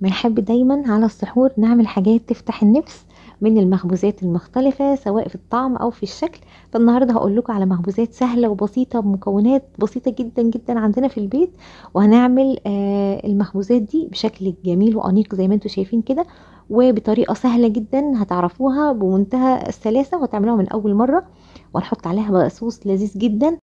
بنحب دايما على السحور نعمل حاجات تفتح النفس من المخبوزات المختلفة سواء في الطعم أو في الشكل فالنهاردة هقول لكم على مخبوزات سهلة وبسيطة بمكونات بسيطة جدا جدا عندنا في البيت وهنعمل آه المخبوزات دي بشكل جميل وأنيق زي ما انتم شايفين كده وبطريقة سهلة جدا هتعرفوها بمنتهى السلاسة وهتعملوها من أول مرة وهنحط عليها بقى صوص لذيذ جدا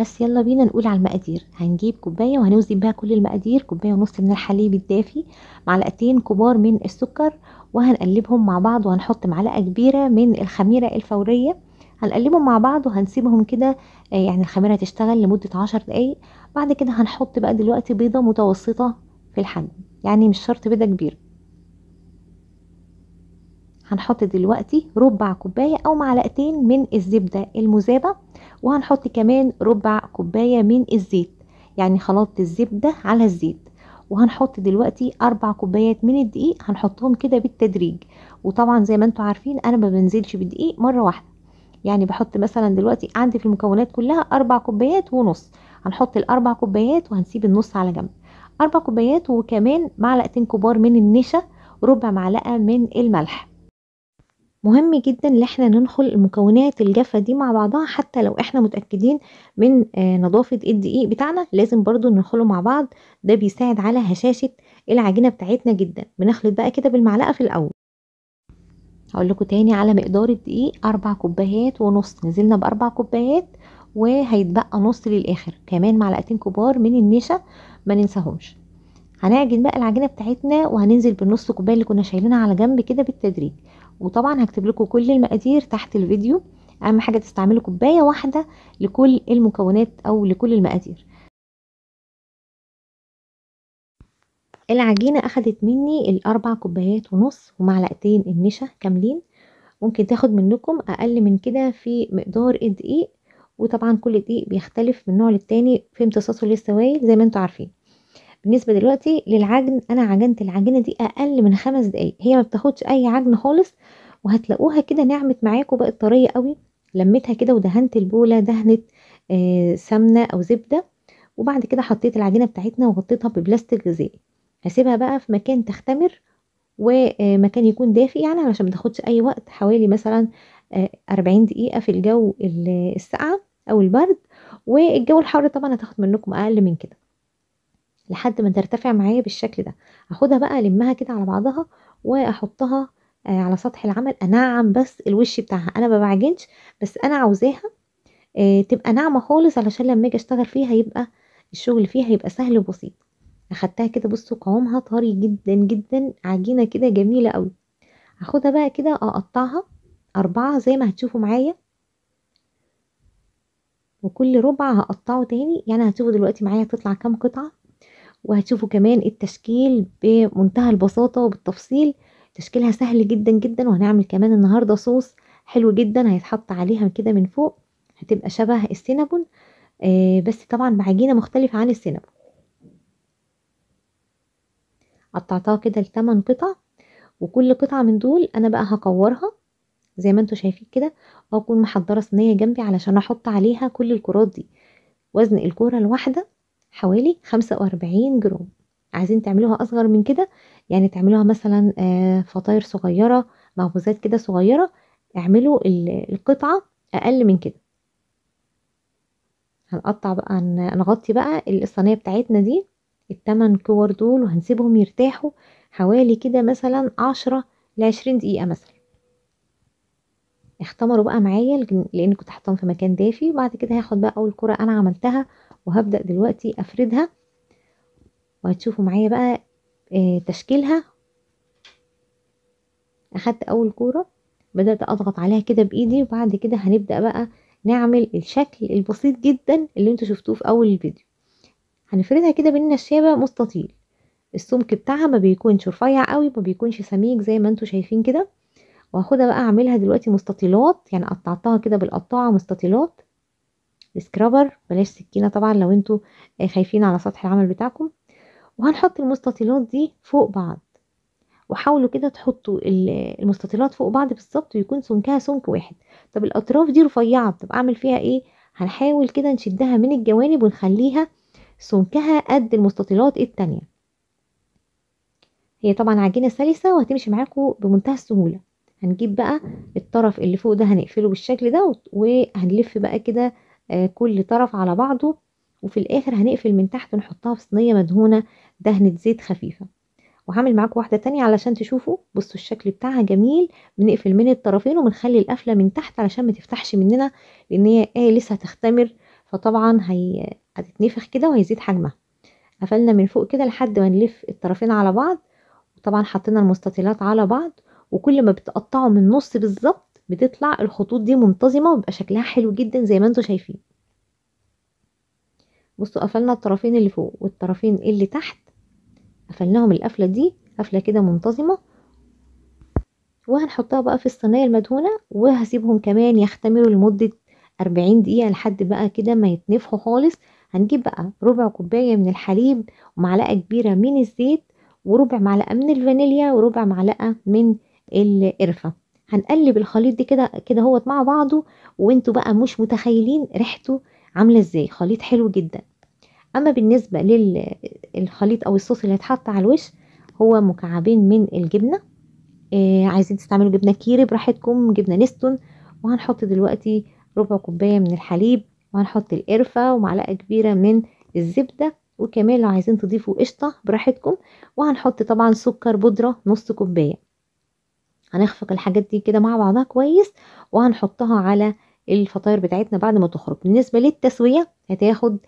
بس يلا بينا نقول على المقادير هنجيب كوبايه وهنوزن بيها كل المقادير كوبايه ونص من الحليب الدافي معلقتين كبار من السكر وهنقلبهم مع بعض وهنحط معلقه كبيره من الخميره الفوريه هنقلبهم مع بعض وهنسيبهم كده آه، يعني الخميره تشتغل لمده عشر دقايق بعد كده هنحط بقى دلوقتي بيضه متوسطه في الحليب يعني مش شرط بيضه كبيره هنحط دلوقتي ربع كوبايه او معلقتين من الزبده المذابه وهنحط كمان ربع كوباية من الزيت يعني خلطت الزبدة على الزيت وهنحط دلوقتي اربع كوبايات من الدقيق هنحطهم كده بالتدريج وطبعا زي ما انتم عارفين انا ما بنزلش بالدقيق مرة واحدة يعني بحط مثلا دلوقتي عندي في المكونات كلها اربع كوبايات ونص هنحط الاربع كوبايات وهنسيب النص على جنب اربع كوبايات وكمان معلقتين كبار من النشا ربع معلقة من الملح مهم جدا ان احنا ننخل المكونات الجافه دي مع بعضها حتى لو احنا متاكدين من آه، نظافه الدقيق بتاعنا لازم برضو ننخله مع بعض ده بيساعد على هشاشه العجينه بتاعتنا جدا بنخلط بقى كده بالمعلقه في الاول هقول لكم تاني على مقدار الدقيق اربع كوبايات ونص نزلنا باربع كوبايات وهيتبقى نص للاخر كمان معلقتين كبار من النشا ما ننساهمش هنعجن بقى العجينه بتاعتنا وهننزل بالنص كوبايه اللي كنا شايلينها على جنب كده بالتدريج وطبعا هكتب لكم كل المقادير تحت الفيديو اهم حاجه تستعملوا كوبايه واحده لكل المكونات او لكل المقادير العجينه اخدت مني الاربع كوبايات ونص ومعلقتين النشا كاملين ممكن تاخد منكم اقل من كده في مقدار الدقيق وطبعا كل دقيق بيختلف من نوع للتاني في امتصاصه للسوائل زي ما انتوا عارفين بالنسبه دلوقتي للعجن انا عجنت العجينه دي اقل من خمس دقايق هي ما بتاخدش اي عجن خالص وهتلاقوها كده نعمت معاكم بقت طريه قوي لميتها كده ودهنت البوله دهنت آه سمنه او زبده وبعد كده حطيت العجينه بتاعتنا وغطيتها ببلاستيك غذائي هسيبها بقى في مكان تختمر ومكان يكون دافئ يعني علشان ما تاخدش اي وقت حوالي مثلا 40 آه، دقيقه في الجو الساقعه او البرد والجو الحار طبعا هتاخد منكم اقل من كده لحد ما ترتفع معايا بالشكل ده هاخدها بقى المها كده على بعضها واحطها آه، على سطح العمل انعم بس الوش بتاعها انا ما بعجنش بس انا عاوزاها آه، تبقى ناعمه خالص علشان لما اجي اشتغل فيها يبقى الشغل فيها يبقى سهل وبسيط اخدتها كده بصوا قوامها طري جدا جدا عجينه كده جميله قوي هاخدها بقى كده اقطعها اربعه زي ما هتشوفوا معايا وكل ربع هقطعه تاني يعني هتشوفوا دلوقتي معايا تطلع كام قطعه وهتشوفوا كمان التشكيل بمنتهى البساطة وبالتفصيل تشكيلها سهل جدا جدا وهنعمل كمان النهاردة صوص حلو جدا هيتحط عليها كده من فوق هتبقى شبه السينابون آه، بس طبعا بعجينة مختلفة عن السينابون قطعتها كده لتمن قطع وكل قطعة من دول انا بقى هكورها زي ما انتوا شايفين كده واكون محضرة صينية جنبي علشان احط عليها كل الكرات دي وزن الكورة الواحدة حوالي 45 جرام عايزين تعملوها اصغر من كده يعني تعملوها مثلا آه، فطاير صغيره مخبوزات كده صغيره اعملوا القطعه اقل من كده هنقطع بقى نغطي بقى الصينيه بتاعتنا دي التمن كور دول وهنسيبهم يرتاحوا حوالي كده مثلا عشرة لعشرين دقيقه مثلا اختمروا بقى معايا لان كنت حطاهم في مكان دافي وبعد كده هاخد بقى اول كره انا عملتها وهبدأ دلوقتي أفردها وهتشوفوا معايا بقى آه، تشكيلها أخدت أول كورة بدأت أضغط عليها كده بإيدي وبعد كده هنبدأ بقى نعمل الشكل البسيط جدا اللي انتوا شفتوه في أول الفيديو هنفردها كده بالنشابة مستطيل السمك بتاعها ما بيكونش رفيع قوي ما بيكونش سميك زي ما انتوا شايفين كده وهاخدها بقى اعملها دلوقتي مستطيلات يعني قطعتها كده بالقطاعه مستطيلات سكرابر بلاش سكينه طبعا لو انتوا خايفين على سطح العمل بتاعكم وهنحط المستطيلات دي فوق بعض وحاولوا كده تحطوا المستطيلات فوق بعض بالظبط ويكون سمكها سمك واحد طب الاطراف دي رفيعه طب اعمل فيها ايه هنحاول كده نشدها من الجوانب ونخليها سمكها قد المستطيلات التانية هي طبعا عجينة سلسة وهتمشي معاكم بمنتهى السهولة هنجيب بقى الطرف اللي فوق ده هنقفله بالشكل ده وهنلف بقى كده آه، كل طرف على بعضه وفي الاخر هنقفل من تحت ونحطها في صينيه مدهونه دهنه زيت خفيفه وهعمل معاكم واحده تانية علشان تشوفوا بصوا الشكل بتاعها جميل بنقفل من الطرفين وبنخلي القفله من تحت علشان ما تفتحش مننا لان هي ايه لسه هتختمر فطبعا هي هتتنفخ كده وهيزيد حجمها قفلنا من فوق كده لحد ما نلف الطرفين على بعض وطبعا حطينا المستطيلات على بعض وكل ما بتقطعوا من النص بالظبط بتطلع الخطوط دي منتظمة وبيبقى شكلها حلو جدا زي ما انتوا شايفين بصوا قفلنا الطرفين اللي فوق والطرفين اللي تحت قفلناهم القفلة دي قفلة كده منتظمة وهنحطها بقى في الصينية المدهونة وهسيبهم كمان يختمروا لمدة 40 دقيقة لحد بقى كده ما يتنفخوا خالص هنجيب بقى ربع كوباية من الحليب ومعلقة كبيرة من الزيت وربع معلقة من الفانيليا وربع معلقة من القرفة هنقلب الخليط ده كده كده هوت مع بعضه وانتوا بقى مش متخيلين ريحته عامله ازاي خليط حلو جدا اما بالنسبه للخليط او الصوص اللي هيتحط على الوش هو مكعبين من الجبنه آه عايزين تستعملوا جبنه كيري براحتكم جبنه نستون وهنحط دلوقتي ربع كوبايه من الحليب وهنحط القرفه ومعلقه كبيره من الزبده وكمان لو عايزين تضيفوا قشطه براحتكم وهنحط طبعا سكر بودره نص كوبايه هنخفق الحاجات دي كده مع بعضها كويس وهنحطها على الفطاير بتاعتنا بعد ما تخرج بالنسبه للتسويه هتاخد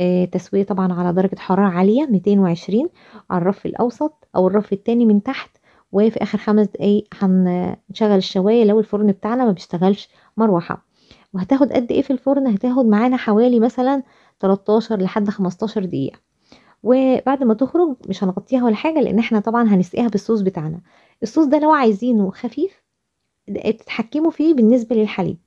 آه، تسويه طبعا على درجه حراره عاليه 220 على الرف الاوسط او الرف الثاني من تحت وفي اخر خمس دقايق هنشغل الشوايه لو الفرن بتاعنا ما بيشتغلش مروحه وهتاخد قد ايه في الفرن هتاخد معانا حوالي مثلا 13 لحد 15 دقيقه وبعد ما تخرج مش هنغطيها ولا حاجه لان احنا طبعا هنسقيها بالصوص بتاعنا الصوص ده لو عايزينه خفيف تتحكموا فيه بالنسبه للحليب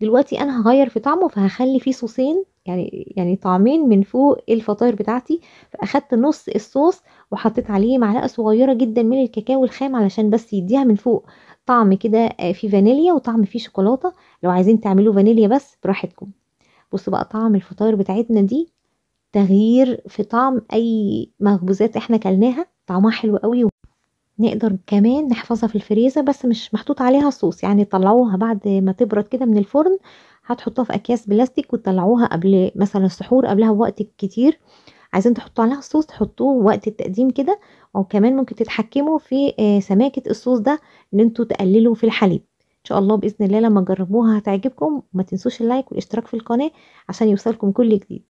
دلوقتي انا هغير في طعمه فهخلي فيه صوصين يعني يعني طعمين من فوق الفطاير بتاعتي فاخدت نص الصوص وحطيت عليه معلقه صغيره جدا من الكاكاو الخام علشان بس يديها من فوق طعم كده آه، فيه فانيليا وطعم فيه شوكولاته لو عايزين تعملوا فانيليا بس براحتكم بصوا بقى طعم الفطاير بتاعتنا دي تغيير في طعم اي مخبوزات احنا كلناها طعمها حلو قوي نقدر كمان نحفظها في الفريزر بس مش محطوط عليها صوص يعني طلعوها بعد ما تبرد كده من الفرن هتحطوها في اكياس بلاستيك وتطلعوها قبل مثلا السحور قبلها بوقت كتير عايزين تحطوا عليها الصوص تحطوه وقت التقديم كده او كمان ممكن تتحكموا في آه، سماكه الصوص ده ان انتوا تقللوا في الحليب ان شاء الله باذن الله لما تجربوها هتعجبكم وما تنسوش اللايك والاشتراك في القناه عشان يوصلكم كل جديد